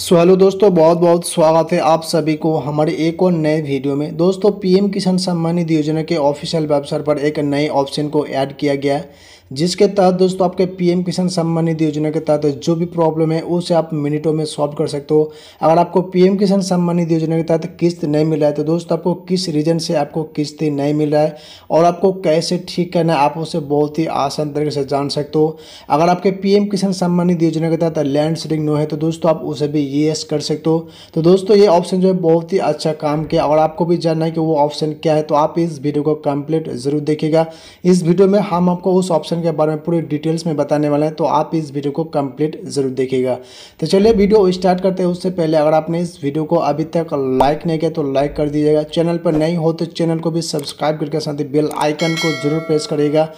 so hello दोस्तों बहुत बहुत स्वागत है आप सभी को हमारे एक और नए वीडियो में दोस्तों पीएम किसान सम्मान निधि योजना के ऑफिशियल वेबसाइट पर एक नए ऑप्शन को ऐड किया गया है जिसके तहत दोस्तों आपके पीएम किसान सम्मान निधि योजना के तहत जो भी प्रॉब्लम है उसे आप मिनटों में सॉल्व कर सकते हो अगर आपको पीएम किसान सम्मान निधि योजना के तहत किस्त नहीं मिला है तो दोस्तों आपको किस रीजन से आपको किस्त नहीं मिल रहा है और आपको कैसे ठीक करना है आप उसे बहुत ही आसान तरीके से जान सकते हो अगर आपके पी किसान सम्मान निधि योजना के तहत लैंड सीडिंग नो है तो दोस्तों आप उसे भी ये कर सकते हो तो दोस्तों ये ऑप्शन जो है बहुत ही अच्छा काम किया और आपको भी जानना है कि वो ऑप्शन क्या है तो आप इस वीडियो को कंप्लीट जरूर देखिएगा इस वीडियो में हम आपको उस ऑप्शन एप्लीकेशन के बारे में पूरी डिटेल्स में बताने वाले हैं तो आप इस वीडियो को कंप्लीट ज़रूर देखिएगा तो चलिए वीडियो स्टार्ट करते हैं उससे पहले अगर आपने इस वीडियो को अभी तक लाइक नहीं किया तो लाइक कर दीजिएगा चैनल पर नहीं हो तो चैनल को भी सब्सक्राइब करके साथ ही बेल आइकन को जरूर प्रेस करिएगा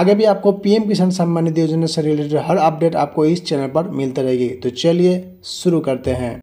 आगे भी आपको पीएम किसान सम्मान निधि योजना से रिलेटेड हर अपडेट आपको इस चैनल पर मिलती रहेगी तो चलिए शुरू करते हैं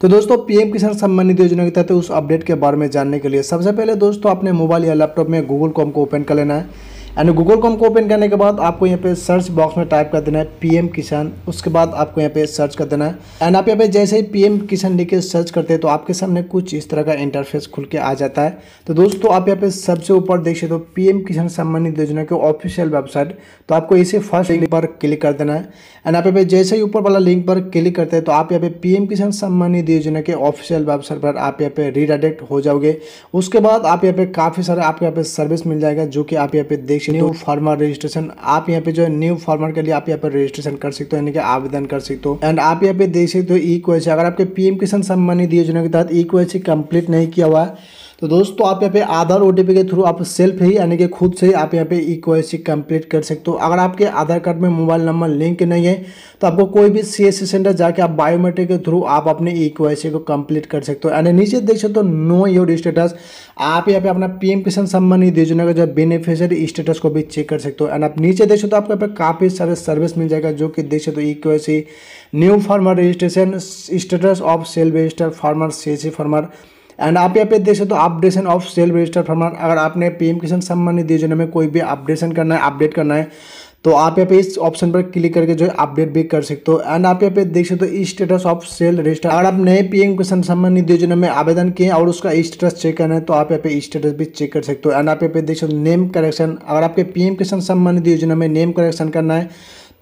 तो दोस्तों पीएम किसान सम्मान निधि योजना के तहत उस अपडेट के बारे में जानने के लिए सबसे पहले दोस्तों अपने मोबाइल या लैपटॉप में गूगल क्रोम को ओपन कर लेना है एंड गूगल कॉम को ओपन करने के बाद आपको यहाँ पे सर्च बॉक्स में टाइप कर देना है पीएम किसान उसके बाद आपको यहाँ पे सर्च कर देना है एंड आप यहाँ पे जैसे ही पीएम किसान लिख के सर्च करते हैं तो आपके सामने कुछ इस तरह का इंटरफेस खुल के आ जाता है तो दोस्तों आप यहाँ पे सबसे ऊपर देख सकते हो तो पीएम किसान संबंधित योजना के ऑफिशियल वेबसाइट तो आपको इसे फर्स्ट लिंक पर क्लिक कर देना है एंड आप यहाँ पे जैसे ही ऊपर वाला लिंक पर क्लिक करते हैं तो आप यहाँ पे पीएम किसान संबंधित योजना के ऑफिशियल वेबसाइट पर आप यहाँ पे रिडायरेक्ट हो जाओगे उसके बाद आप यहाँ पे काफ़ी सारे आपके यहाँ पे सर्विस मिल जाएगा जो कि आप यहाँ पे देख रजिस्ट्रेशन न्यू फार्मर रजिस्ट्रेशन आप यहाँ पे जो है न्यू फार्मर के लिए आप यहाँ पे रजिस्ट्रेशन कर सकते हो यानी कि आवेदन कर सकते हो एंड आप यहाँ पे देख सकते हो ई e क्वेश्चन अगर आपके पीएम किसान सम्मान निधि योजना के तहत ई क्वेश्चन कंप्लीट नहीं किया हुआ है तो दोस्तों आप यहाँ पे आधार ओ के थ्रू आप सेल्फ ही यानी कि खुद से ही आप यहाँ पे ई के कंप्लीट कर सकते हो अगर आपके आधार कार्ड में मोबाइल नंबर लिंक नहीं है तो आपको कोई भी सी सेंटर जाके आप बायोमेट्रिक के थ्रू आप अपने ई e को कंप्लीट कर सकते हो यानी नीचे देख सकते हो नो योर स्टेटस आप यहाँ पे अपना पीएम किसान सम्मान योजना का जो बेनिफिशियरी स्टेटस को भी चेक कर सकते हो एंड आप नीचे देख सकते हो तो आपको यहाँ पे काफ़ी सारे सर्विस मिल जाएगा जो कि देख सकते हो ई के new farmer registration status of self register farmer सी फार्मर एंड आप यहाँ पे देख सकते हो updation of self register form अगर आपने पीएम किसान सम्मान निधि योजना में कोई भी अपडेशन करना है अपडेट करना है तो आप यहाँ पे इस ऑप्शन पर क्लिक करके जो है अपडेट भी कर सकते हो एंड आप यहाँ पे देख सकते हो स्टेटस ऑफ सेल रजिस्टर अगर आप नए पीएम किसान सम्मान निधि योजना में आवेदन किए और उसका स्टेटस चेक करना है तो आप यहाँ पे स्टेटस भी चेक कर सकते हो एंड आप यहाँ पे देख सकते हो नेम करेक्शन अगर आपके पीएम किसान सम्मान निधि योजना में नेम करेक्शन करना है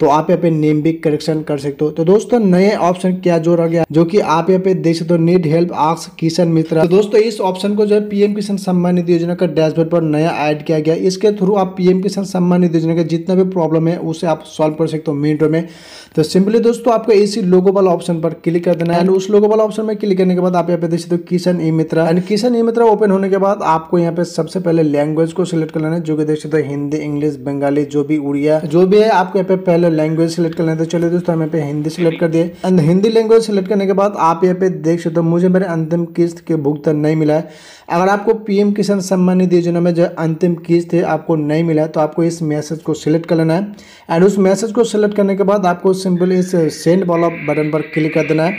तो आप यहाँ पे नेम भी करेक्शन कर सकते हो तो दोस्तों नए ऑप्शन क्या जो रह गया जो कि आप यहाँ पे देख सकते हो नीड हेल्प आक्स किशन मित्रा तो दोस्तों इस ऑप्शन को जो है पीएम किसान सम्मान निधि योजना का डैशबोर्ड पर नया ऐड किया गया इसके थ्रू आप पीएम किसान सम्मान निधि योजना का जितना भी प्रॉब्लम है उसे आप सॉल्व कर सकते हो मिनटों में तो सिंपली दोस्तों आपको इसी लोगो वाला ऑप्शन पर क्लिक कर देना है एंड उस लोगो वाला ऑप्शन में क्लिक करने के बाद आप यहाँ पे देख सकते हो Kisan e Mitra and Kisan e Mitra open होने के बाद आपको यहाँ पे सबसे पहले लैंग्वेज को सिलेक्ट कर लेना है जो कि देख सकते हो हिंदी इंग्लिश बंगाली जो भी उड़िया जो भी है आपको यहाँ पे पहले लैंग्वेज सेलेक्ट कर है तो चलिए दोस्तों हम यहाँ पे हिंदी सेलेक्ट कर दिए एंड हिंदी लैंग्वेज सेलेक्ट करने के बाद आप यहाँ पे देख सकते हो मुझे मेरे अंतिम किस्त के भुगतान नहीं मिला है अगर आपको पीएम किसान सम्मान निधि योजना में जो अंतिम किस्त है आपको नहीं मिला है तो आपको इस मैसेज को सिलेक्ट कर लेना है एंड उस मैसेज को सिलेक्ट करने के बाद आपको सिंपल इस सेंड वाला बटन पर क्लिक कर देना है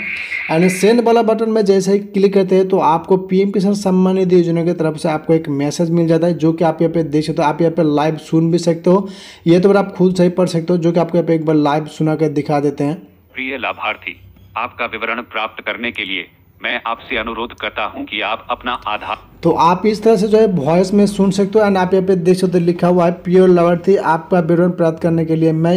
एंड सेंड वाला बटन में जैसे ही क्लिक करते हैं तो आपको पीएम किसान सम्मान निधि योजना की तरफ से आपको एक मैसेज मिल जाता है जो कि आप यहाँ पे देख सकते हो आप यहाँ पे लाइव सुन भी सकते हो ये तो आप खुद सही पढ़ सकते हो जो कि आपको आपको एक बार लाइव सुना कर दिखा देते हैं प्रिय लाभार्थी आपका विवरण प्राप्त करने के लिए मैं आपसे अनुरोध करता हूं कि आप अपना आधार तो आप इस तरह से जो है वॉइस में सुन सकते हो एंड आप यहाँ पे देख सकते हो लिखा हुआ है प्योर लवर थी आपका विवरण प्राप्त करने के लिए मैं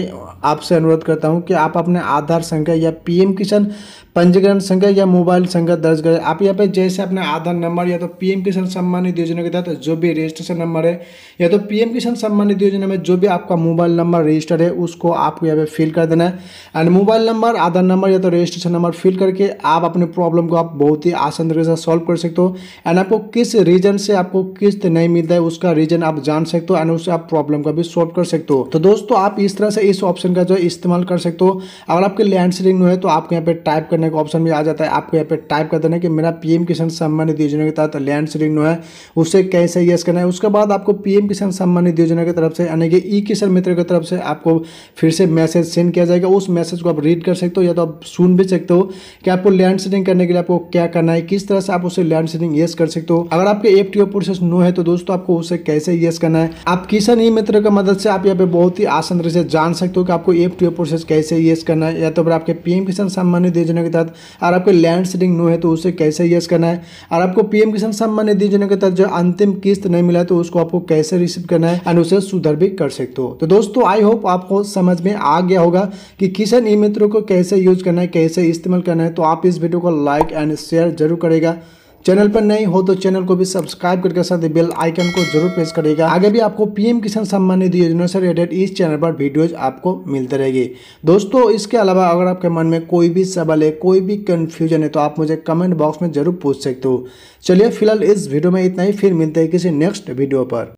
आपसे अनुरोध करता हूं कि आप अपने आधार संख्या या पीएम किसान पंजीकरण संख्या या मोबाइल संख्या दर्ज करें आप यहाँ पे जैसे अपने आधार नंबर या तो पीएम किसान सम्मान निधि योजना के तहत जो भी रजिस्ट्रेशन नंबर है या तो पीएम किसान सम्मान निधि योजना में जो भी आपका मोबाइल नंबर रजिस्टर है उसको आपको यहाँ पे फिल कर देना है and mobile number Aadhaar number या तो रजिस्ट्रेशन नंबर फिल करके आप अपने प्रॉब्लम को आप बहुत ही आसान तरीके से सॉल्व कर सकते हो एंड आपको किस रीजन से आपको किस्त नहीं मिलता है उसका रीजन आप जान सकते हो एंड उससे आप प्रॉब्लम का भी सॉल्व कर सकते हो तो दोस्तों आप इस तरह से इस ऑप्शन का जो इस्तेमाल कर सकते हो अगर आपके लैंड सीलिंग है तो आपको यहाँ पे टाइप करना करने का ऑप्शन भी आ जाता है आपको यहाँ पे टाइप कर देना कि मेरा पीएम किसान सम्मान निधि योजना के तहत लैंड सीडिंग जो है उसे कैसे यस करना है उसके बाद आपको पीएम किसान सम्मान निधि योजना की तरफ से यानी कि ई किसान मित्र की तरफ से आपको फिर से मैसेज सेंड किया जाएगा उस मैसेज को आप रीड कर सकते हो या तो आप सुन भी सकते हो कि आपको लैंड सीडिंग करने के लिए आपको क्या करना है किस तरह से आप उसे लैंड सीडिंग यस कर सकते हो अगर आपके एफ प्रोसेस नो है तो दोस्तों आपको उसे कैसे यस करना है आप किसान ई मित्र की मदद से आप यहाँ पे बहुत ही आसान तरह से जान सकते हो कि आपको एफ प्रोसेस कैसे यस करना है या तो फिर आपके पीएम किसान सम्मान निधि योजना के तहत और आपके लैंड सीडिंग नो है तो उसे कैसे यस करना है और आपको पीएम किसान सम्मान निधि योजना के तहत जो अंतिम किस्त नहीं मिला तो उसको आपको कैसे रिसीव करना है एंड उसे सुधर भी कर सकते हो तो दोस्तों आई होप आपको समझ में आ गया होगा कि किसान ई मित्रों को कैसे यूज करना है कैसे इस्तेमाल करना है तो आप इस वीडियो को लाइक एंड शेयर जरूर करेगा चैनल पर नहीं हो तो चैनल को भी सब्सक्राइब करके साथ बेल आइकन को जरूर प्रेस करेगा आगे भी आपको पीएम किसान सम्मान निधि योजना से रिलेटेड इस चैनल पर वीडियोज आपको मिलते रहेगी दोस्तों इसके अलावा अगर आपके मन में कोई भी सवाल है कोई भी कन्फ्यूजन है तो आप मुझे कमेंट बॉक्स में जरूर पूछ सकते हो चलिए फिलहाल इस वीडियो में इतना ही फिर मिलते हैं किसी नेक्स्ट वीडियो पर